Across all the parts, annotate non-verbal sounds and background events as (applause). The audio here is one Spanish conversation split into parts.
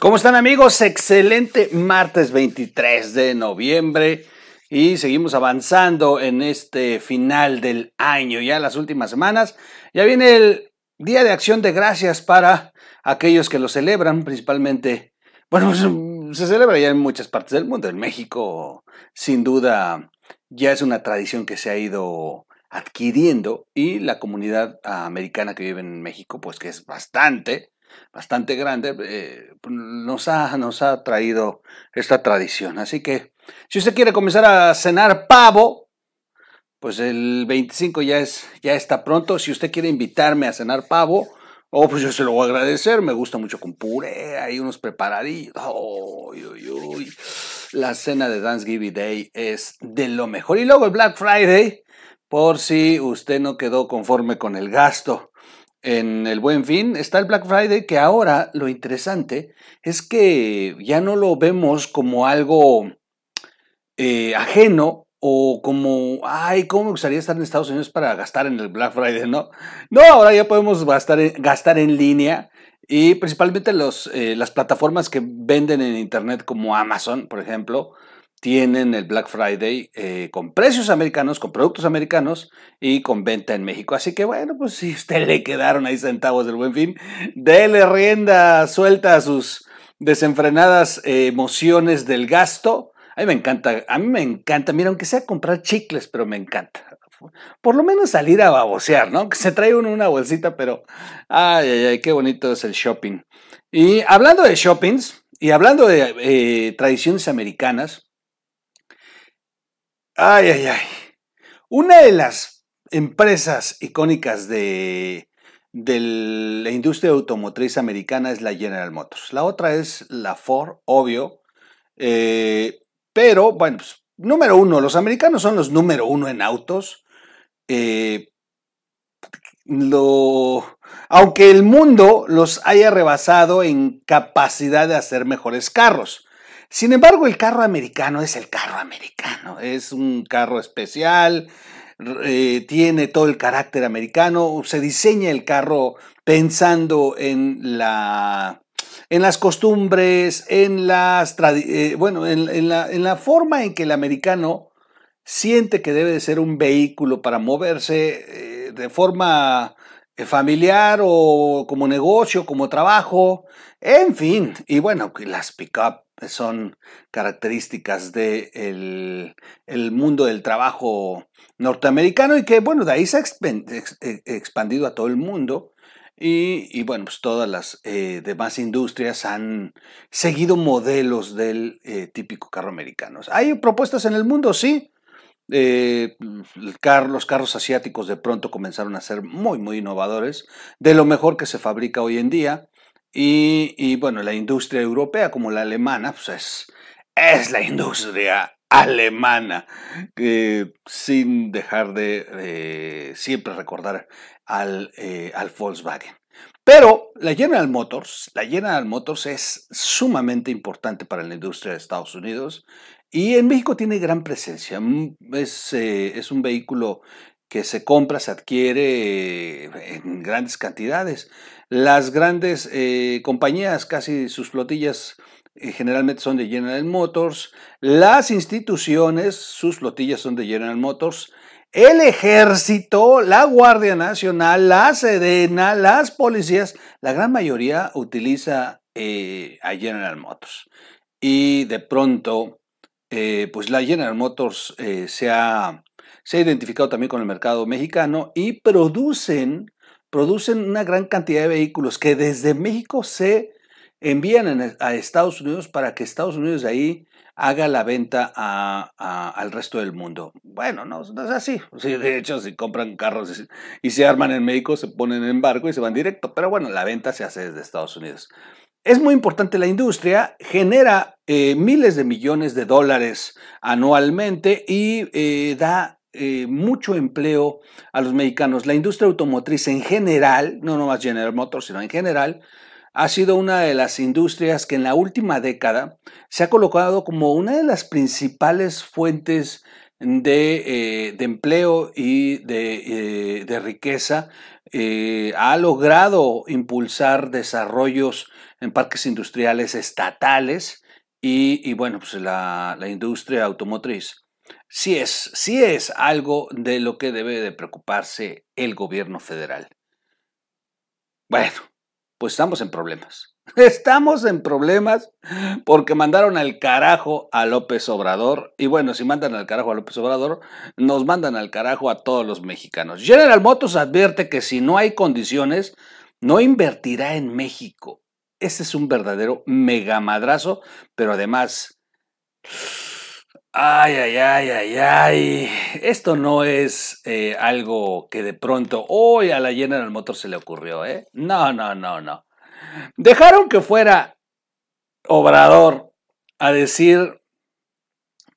¿Cómo están amigos? Excelente martes 23 de noviembre y seguimos avanzando en este final del año, ya las últimas semanas. Ya viene el Día de Acción de Gracias para aquellos que lo celebran, principalmente, bueno, pues, se celebra ya en muchas partes del mundo, en México sin duda ya es una tradición que se ha ido adquiriendo y la comunidad americana que vive en México, pues que es bastante, bastante grande, eh, nos, ha, nos ha traído esta tradición. Así que si usted quiere comenzar a cenar pavo, pues el 25 ya, es, ya está pronto. Si usted quiere invitarme a cenar pavo, oh, pues yo se lo voy a agradecer. Me gusta mucho con puré, hay unos preparaditos La cena de Thanksgiving Day es de lo mejor. Y luego el Black Friday, por si usted no quedó conforme con el gasto en el buen fin está el Black Friday, que ahora lo interesante es que ya no lo vemos como algo eh, ajeno o como, ay, ¿cómo me gustaría estar en Estados Unidos para gastar en el Black Friday? No, no ahora ya podemos gastar en, línea y principalmente los, eh, las plataformas que venden en Internet como Amazon, por ejemplo, tienen el Black Friday eh, con precios americanos, con productos americanos y con venta en México. Así que bueno, pues si usted le quedaron ahí centavos del buen fin, déle rienda suelta a sus desenfrenadas eh, emociones del gasto. A mí me encanta, a mí me encanta, mira, aunque sea comprar chicles, pero me encanta. Por lo menos salir a babosear, ¿no? Que se trae uno una bolsita, pero ay, ay, ay, qué bonito es el shopping. Y hablando de shoppings y hablando de eh, tradiciones americanas, Ay, ay, ay. Una de las empresas icónicas de, la industria automotriz americana es la General Motors. La otra es la Ford, obvio. Eh, pero, bueno, pues, número uno, los americanos son los número uno en autos. Eh, aunque el mundo los haya rebasado en capacidad de hacer mejores carros. Sin embargo, el carro americano es el carro americano, es un carro especial, eh, tiene todo el carácter americano, se diseña el carro pensando en la en las costumbres, en las eh, bueno, en, la, forma en que el americano siente que debe de ser un vehículo para moverse eh, de forma familiar o como negocio, como trabajo, en fin, y bueno, las pick son características del de el, mundo del trabajo norteamericano y que, bueno, de ahí se ha e-, expandido a todo el mundo. Y, bueno, pues todas las eh, demás industrias han seguido modelos del eh, típico carro americano. ¿Hay propuestas en el mundo? Sí. Eh, los carros asiáticos de pronto comenzaron a ser muy, muy innovadores, de lo mejor que se fabrica hoy en día. Y, bueno, la industria europea como la alemana, pues es, es la industria (laughs) alemana, sin dejar de siempre recordar al, eh, al, Volkswagen. Pero la General Motors, la General Motors es sumamente importante para la industria de Estados Unidos y en México tiene gran presencia. Mm, es, eh, es un vehículo que se compra, se adquiere eh, en grandes cantidades. Las grandes eh, compañías, casi sus flotillas eh, generalmente son de General Motors. Las instituciones, sus flotillas son de General Motors. El ejército, la Guardia Nacional, la Sedena, las policías, la gran mayoría utiliza eh, a General Motors. Y de pronto, pues la General Motors se ha identificado también con el mercado mexicano y producen producen una gran cantidad de vehículos que desde México se envían a Estados Unidos para que Estados Unidos de ahí haga la venta al resto del mundo. Bueno, no, es así. (laughs) de hecho, si compran carros y, se arman en México, se ponen en barco y se van directo. Pero bueno, la venta se hace desde Estados Unidos. Es muy importante la industria, genera eh, miles de millones de dólares anualmente y eh, da eh, mucho empleo a los mexicanos. La industria automotriz en general, no nomás General Motors, sino en general, ha sido una de las industrias que en la última década se ha colocado como una de las principales fuentes de, eh, empleo y de, eh, riqueza. ha logrado impulsar desarrollos en parques industriales estatales y, bueno, pues la industria automotriz sí es, sí es algo de lo que debe de preocuparse el gobierno federal. Bueno, pues estamos en problemas. (laughs) Estamos en problemas porque mandaron al carajo a López Obrador. Y bueno, si mandan al carajo a López Obrador, nos mandan al carajo a todos los mexicanos. General Motors advierte que si no hay condiciones, no invertirá en México. Ese es un verdadero megamadrazo, pero además Ay, ay, ay, ay, ay. Esto no es eh, algo que de pronto hoy a la llena del motor se le ocurrió, ¿eh? No, no, no, no. Dejaron que fuera Obrador a decir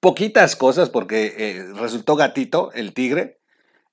poquitas cosas porque eh, resultó gatito el tigre.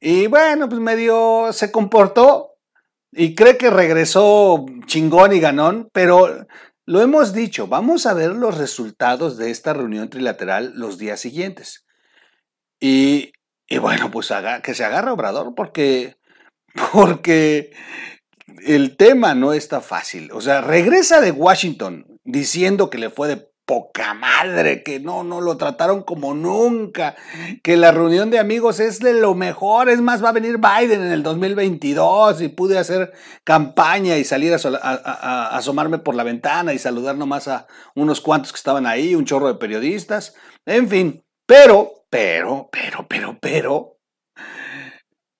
Y bueno, pues medio se comportó y cree que regresó chingón y ganón, pero lo hemos dicho, vamos a ver los resultados de esta reunión trilateral los días siguientes. Y, y bueno, pues haga, que se agarre Obrador porque, porque el tema no está fácil. O sea, regresa de Washington diciendo que le fue de poca madre, que no, no lo trataron como nunca, que la reunión de amigos es de lo mejor, es más, va a venir Biden en el 2022 y pude hacer campaña y salir a, asomarme por la ventana y saludar nomás a unos cuantos que estaban ahí, un chorro de periodistas, en fin, pero, pero, pero, pero, pero,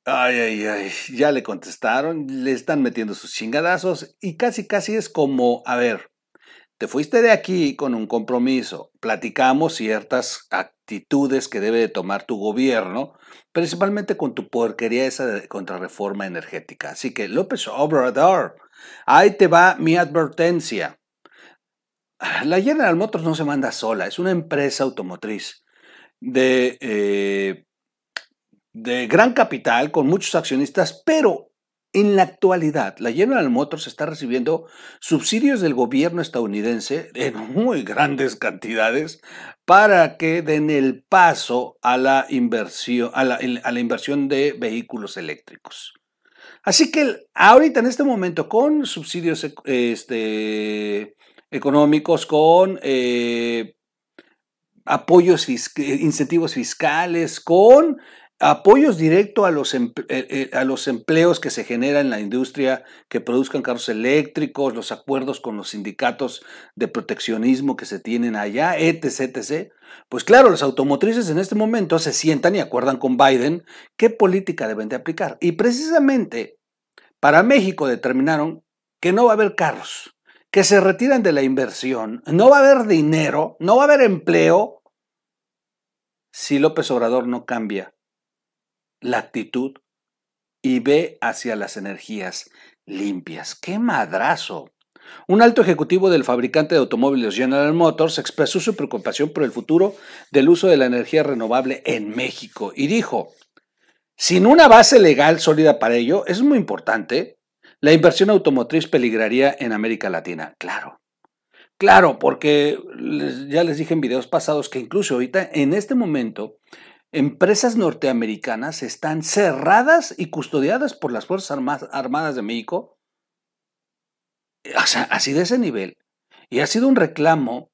ay, ay, ay, ya le contestaron, le están metiendo sus chingadazos y casi, casi es como, a ver, te fuiste de aquí con un compromiso. Platicamos ciertas actitudes que debe de tomar tu gobierno, principalmente con tu porquería esa de contrarreforma energética. Así que, López Obrador, ahí te va mi advertencia. La General Motors no se manda sola, es una empresa automotriz de, eh, de gran capital, con muchos accionistas, pero en la actualidad, la General Motors está recibiendo subsidios del gobierno estadounidense en muy grandes cantidades para que den el paso a la inversión, a la, inversión de vehículos eléctricos. Así que ahorita en este momento con subsidios este, económicos, con eh, apoyos, incentivos fiscales, con Apoyos directos a los, eh, eh, a los empleos que se generan en la industria, que produzcan carros eléctricos, los acuerdos con los sindicatos de proteccionismo que se tienen allá, etc, etc. Pues claro, las automotrices en este momento se sientan y acuerdan con Biden qué política deben de aplicar. Y precisamente para México determinaron que no va a haber carros, que se retiran de la inversión, no va a haber dinero, no va a haber empleo si López Obrador no cambia la actitud y ve hacia las energías limpias. ¡Qué madrazo! Un alto ejecutivo del fabricante de automóviles General Motors expresó su preocupación por el futuro del uso de la energía renovable en México y dijo, sin una base legal sólida para ello, es muy importante, la inversión automotriz peligraría en América Latina. Claro, claro, porque ya les dije en videos pasados que incluso ahorita, en este momento, Empresas norteamericanas están cerradas y custodiadas por las Fuerzas Armadas de México. así de ese nivel. Y ha sido un reclamo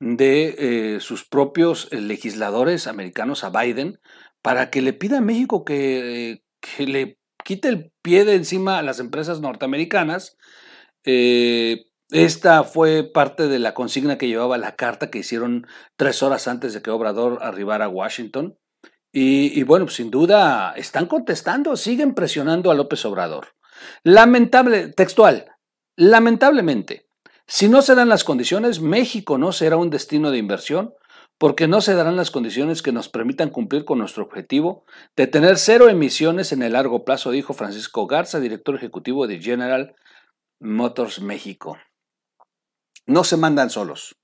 de eh, sus propios eh, legisladores americanos a Biden para que le pida a México que, le quite el pie de encima a las empresas norteamericanas. Eh, esta fue parte de la consigna que llevaba la carta que hicieron tres horas antes de que Obrador arribara a Washington. Y, bueno, pues, sin duda, están contestando, siguen presionando a López Obrador. Lamentable, textual, lamentablemente, si no se dan las condiciones, México no será un destino de inversión porque no se darán las condiciones que nos permitan cumplir con nuestro objetivo de tener cero emisiones en el largo plazo, dijo Francisco Garza, director ejecutivo de General Motors México. No se mandan solos.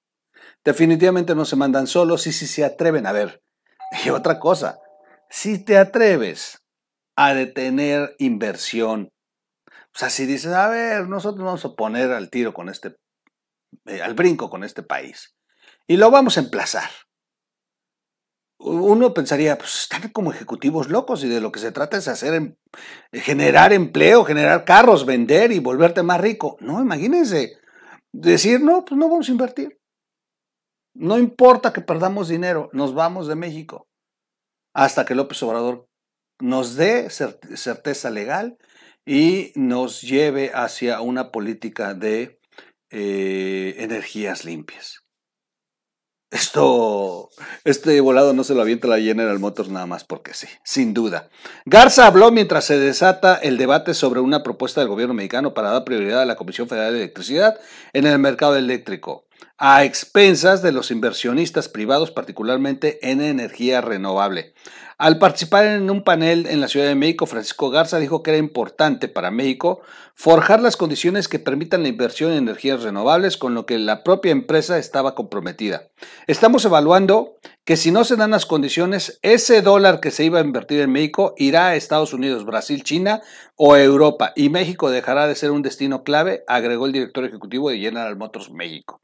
Definitivamente no se mandan solos y si se atreven a ver, (laughs) Y otra cosa, si te atreves a detener inversión, o sea, si dices, a ver, nosotros vamos a poner al tiro con este, eh, al brinco con este país, y lo vamos a emplazar. Uno pensaría, pues están como ejecutivos locos y de lo que se trata es hacer, em, eh, generar empleo, generar carros, vender y volverte más rico. No, imagínense, decir, no, pues no vamos a invertir. No importa que perdamos dinero, nos vamos de México hasta que López Obrador nos dé certeza legal y nos lleve hacia una política de eh, energías limpias. Esto, este volado no se lo avienta la General Motors nada más porque sí, sin duda. Garza habló mientras se desata el debate sobre una propuesta del gobierno mexicano para dar prioridad a la Comisión Federal de Electricidad en el mercado eléctrico a expensas de los inversionistas privados, particularmente en energía renovable. Al participar en un panel en la Ciudad de México, Francisco Garza dijo que era importante para México forjar las condiciones que permitan la inversión en energías renovables con lo que la propia empresa estaba comprometida. Estamos evaluando que si no se dan las condiciones, ese dólar que se iba a invertir en México irá a Estados Unidos, Brasil, China o Europa y México dejará de ser un destino clave, agregó el director ejecutivo de General Motors México.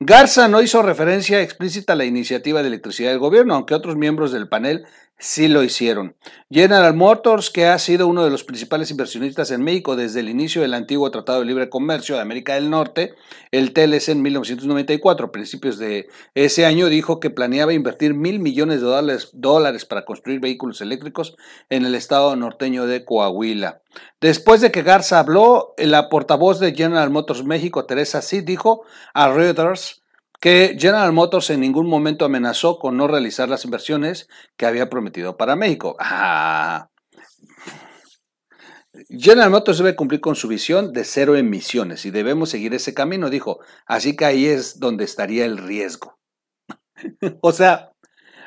Garza no hizo referencia explícita a la iniciativa de electricidad del gobierno, aunque otros miembros del panel Sí lo hicieron. General Motors, que ha sido uno de los principales inversionistas en México desde el inicio del antiguo Tratado de Libre Comercio de América del Norte, el TLC en 1994, a principios de ese año, dijo que planeaba invertir mil millones de dólares, para construir vehículos eléctricos en el estado norteño de Coahuila. Después de que Garza habló, la portavoz de General Motors México, Teresa Sí, dijo a Reuters que General Motors en ningún momento amenazó con no realizar las inversiones que había prometido para México. Ah. General Motors debe cumplir con su visión de cero emisiones y debemos seguir ese camino, dijo. Así que ahí es donde estaría el riesgo. (laughs) o sea,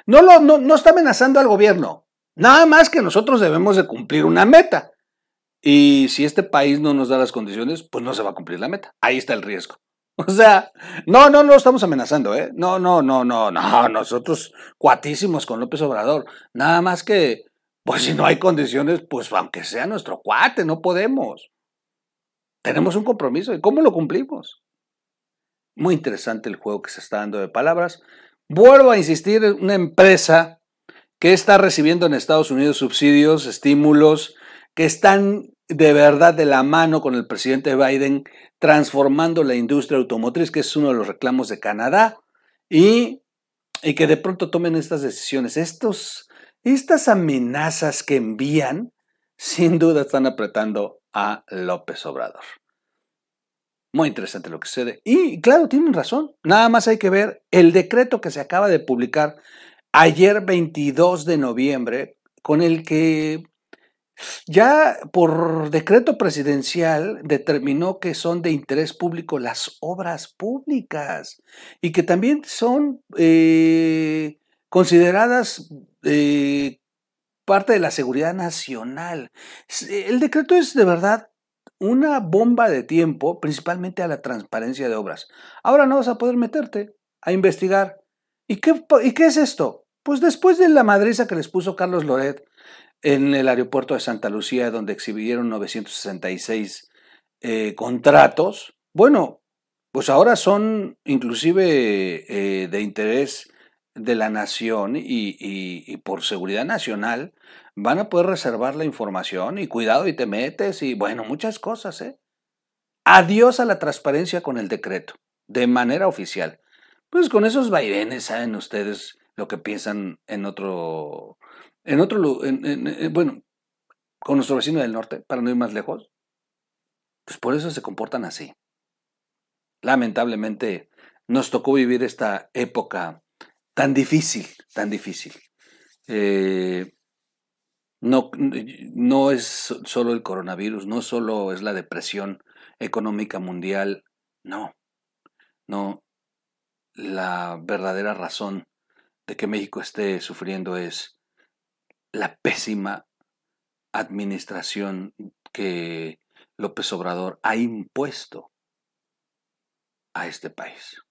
no, lo, no está amenazando al gobierno. Nada más que nosotros debemos de cumplir una meta. Y si este país no nos da las condiciones, pues no se va a cumplir la meta. Ahí está el riesgo. (laughs) O sea, no, no, no estamos amenazando, ¿eh? No, no, no, no, no, nosotros cuatísimos con López Obrador. Nada más que, pues si no hay condiciones, pues aunque sea nuestro cuate, no podemos. Tenemos un compromiso. ¿Y cómo lo cumplimos? Muy interesante el juego que se está dando de palabras. Vuelvo a insistir, una empresa que está recibiendo en Estados Unidos subsidios, estímulos, que están de verdad de la mano con el presidente Biden transformando la industria automotriz, que es uno de los reclamos de Canadá, y, que de pronto tomen estas decisiones. Estos, estas amenazas que envían, sin duda están apretando a López Obrador. Muy interesante lo que sucede. Y claro, tienen razón. Nada más hay que ver el decreto que se acaba de publicar ayer 22 de noviembre, con el que ya por decreto presidencial determinó que son de interés público las obras públicas y que también son eh, consideradas eh, parte de la seguridad nacional. El decreto es de verdad una bomba de tiempo, principalmente a la transparencia de obras. Ahora no vas a poder meterte a investigar. ¿Y qué, y qué es esto? Pues después de la madriza que les puso Carlos Loret en el aeropuerto de Santa Lucía, donde exhibieron 966 eh, contratos. Bueno, pues ahora son inclusive eh, de interés de la nación y, y, por seguridad nacional van a poder reservar la información y cuidado y te metes y bueno, muchas cosas. ¿eh? Adiós a la transparencia con el decreto, de manera oficial. Pues con esos vaivenes saben ustedes lo que piensan en otro en otro, en, eh, bueno, con nuestro vecino del norte, para no ir más lejos, pues por eso se comportan así. Lamentablemente nos tocó vivir esta época tan difícil, tan difícil. Eh, no, no es solo el coronavirus, no solo es la depresión económica mundial, no, no. La verdadera razón de que México esté sufriendo es la pésima administración que López Obrador ha impuesto a este país.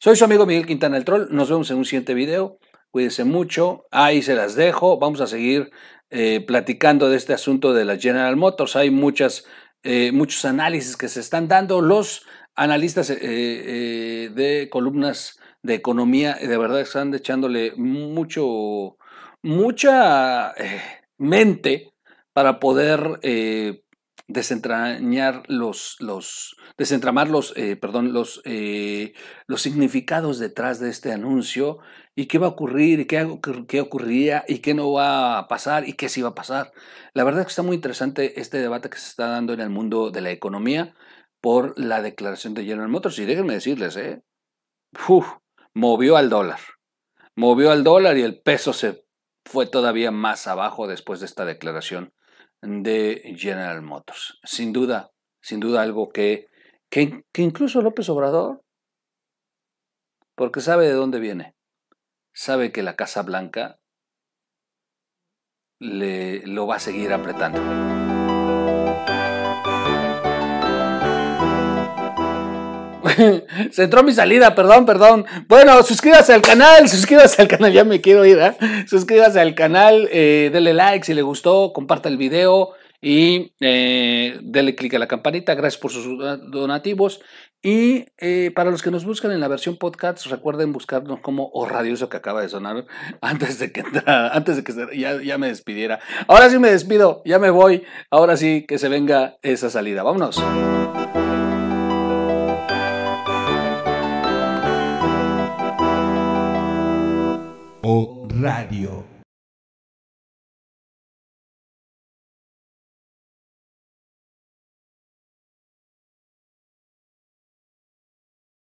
Soy su amigo Miguel Quintana el Troll. Nos vemos en un siguiente video. Cuídense mucho. Ahí se las dejo. Vamos a seguir eh, platicando de este asunto de la General Motors. Hay muchas, eh, muchos análisis que se están dando. Los analistas eh, de columnas de economía de verdad están echándole mucho mucha eh, mente para poder eh, desentrañar los, los desentramar los, eh, perdón, los, los significados detrás de este anuncio y qué va a ocurrir, y qué, qué ocurría y qué no va a pasar y qué sí va a pasar. La verdad es que está muy interesante este debate que se está dando en el mundo de la economía por la declaración de General Motors y déjenme decirles, eh, movió al dólar, movió al dólar y el peso se fue todavía más abajo después de esta declaración de General Motors. Sin duda, sin duda algo que, que, incluso López Obrador, porque sabe de dónde viene, sabe que la Casa Blanca le, lo va a seguir apretando. (laughs) Se entró mi salida, perdón, perdón. Bueno, suscríbase al canal, (laughs) suscríbase al canal, ya me quiero ir, ¿eh? Suscríbase al canal, eh, denle like si le gustó, comparta el video y eh, denle clic a la campanita. Gracias por sus donativos. Y eh, para los que nos buscan en la versión podcast, recuerden buscarnos como O Radioso que acaba de sonar antes de que antes de que ya, ya me despidiera. Ahora sí me despido, ya me voy. Ahora sí que se venga esa salida. Vámonos. Radio.